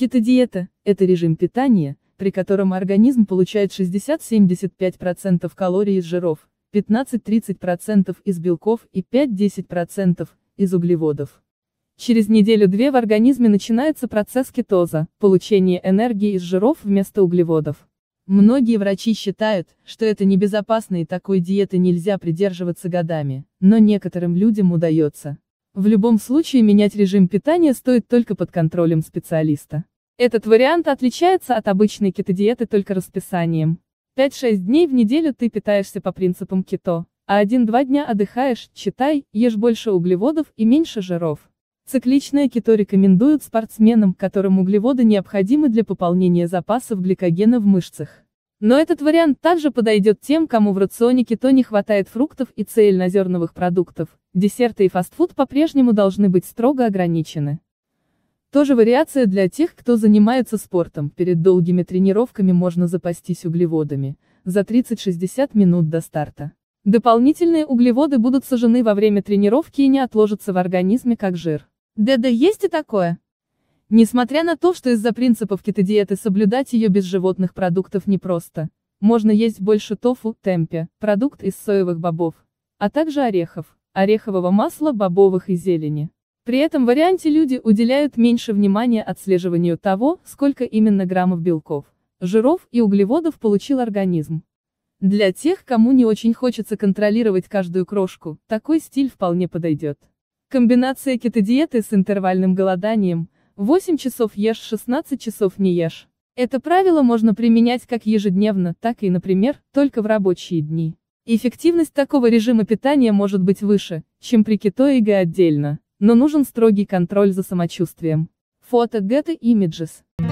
Кето диета – это режим питания, при котором организм получает 60-75% калорий из жиров, 15-30% из белков и 5-10% из углеводов. Через неделю-две в организме начинается процесс кетоза, получение энергии из жиров вместо углеводов. Многие врачи считают, что это небезопасно и такой диеты нельзя придерживаться годами, но некоторым людям удается. В любом случае менять режим питания стоит только под контролем специалиста. Этот вариант отличается от обычной кетодиеты только расписанием. 5-6 дней в неделю ты питаешься по принципам кето, а 1-2 дня отдыхаешь, читай, ешь больше углеводов и меньше жиров. Цикличное кето рекомендуют спортсменам, которым углеводы необходимы для пополнения запасов гликогена в мышцах. Но этот вариант также подойдет тем, кому в рационе кето не хватает фруктов и цельнозерновых продуктов, десерты и фастфуд по-прежнему должны быть строго ограничены. Тоже вариация для тех, кто занимается спортом. Перед долгими тренировками можно запастись углеводами. За 30-60 минут до старта. Дополнительные углеводы будут сожжены во время тренировки и не отложатся в организме как жир. Да-да, есть и такое. Несмотря на то, что из-за принципов кетодиеты соблюдать ее без животных продуктов непросто. Можно есть больше тофу, темпе, продукт из соевых бобов, а также орехов, орехового масла, бобовых и зелени. При этом варианте люди уделяют меньше внимания отслеживанию того, сколько именно граммов белков, жиров и углеводов получил организм. Для тех, кому не очень хочется контролировать каждую крошку, такой стиль вполне подойдет. Комбинация кетодиеты с интервальным голоданием – 8 часов ешь, 16 часов не ешь. Это правило можно применять как ежедневно, так и, например, только в рабочие дни. Эффективность такого режима питания может быть выше, чем при кето и отдельно но нужен строгий контроль за самочувствием. Фото Getty Images.